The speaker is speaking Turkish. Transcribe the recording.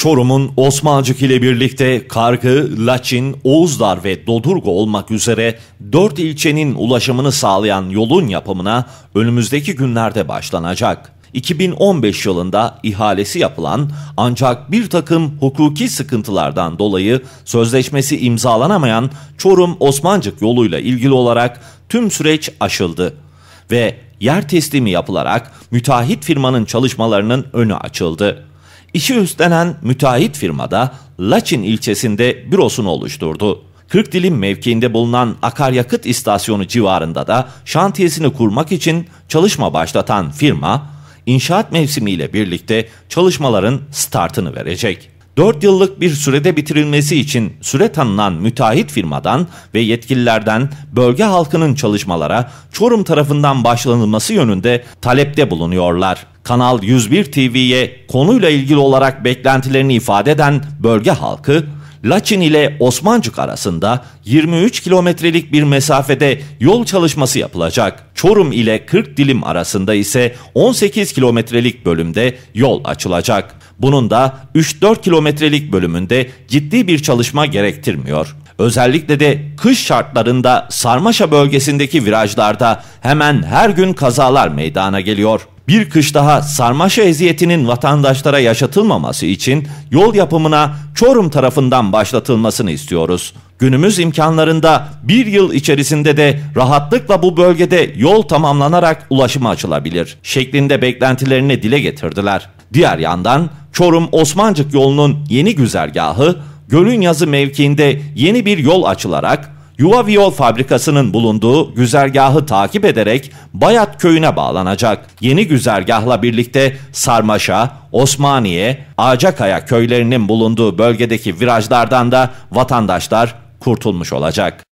Çorum'un Osmancık ile birlikte Kargı, Laçin, Oğuzdar ve Dodurgu olmak üzere dört ilçenin ulaşımını sağlayan yolun yapımına önümüzdeki günlerde başlanacak. 2015 yılında ihalesi yapılan ancak bir takım hukuki sıkıntılardan dolayı sözleşmesi imzalanamayan Çorum-Osmancık yoluyla ilgili olarak tüm süreç aşıldı ve yer teslimi yapılarak müteahhit firmanın çalışmalarının önü açıldı. İşi üstlenen müteahhit firmada Laçin ilçesinde bürosunu oluşturdu. 40 dilim mevkiinde bulunan akaryakıt istasyonu civarında da şantiyesini kurmak için çalışma başlatan firma, inşaat mevsimiyle birlikte çalışmaların startını verecek. 4 yıllık bir sürede bitirilmesi için süre tanınan müteahhit firmadan ve yetkililerden bölge halkının çalışmalara Çorum tarafından başlanılması yönünde talepte bulunuyorlar. Kanal 101 TV'ye konuyla ilgili olarak beklentilerini ifade eden bölge halkı Laçin ile Osmancık arasında 23 kilometrelik bir mesafede yol çalışması yapılacak. Çorum ile 40 dilim arasında ise 18 kilometrelik bölümde yol açılacak. Bunun da 3-4 kilometrelik bölümünde ciddi bir çalışma gerektirmiyor. Özellikle de kış şartlarında Sarmaşa bölgesindeki virajlarda hemen her gün kazalar meydana geliyor. Bir kış daha sarmaşa eziyetinin vatandaşlara yaşatılmaması için yol yapımına Çorum tarafından başlatılmasını istiyoruz. Günümüz imkanlarında bir yıl içerisinde de rahatlıkla bu bölgede yol tamamlanarak ulaşıma açılabilir şeklinde beklentilerini dile getirdiler. Diğer yandan Çorum Osmancık yolunun yeni güzergahı Gölün Yazı mevkiinde yeni bir yol açılarak Yuva Viyol fabrikasının bulunduğu güzergahı takip ederek Bayat köyüne bağlanacak. Yeni güzergahla birlikte Sarmaşa, Osmaniye, Ağacakaya köylerinin bulunduğu bölgedeki virajlardan da vatandaşlar kurtulmuş olacak.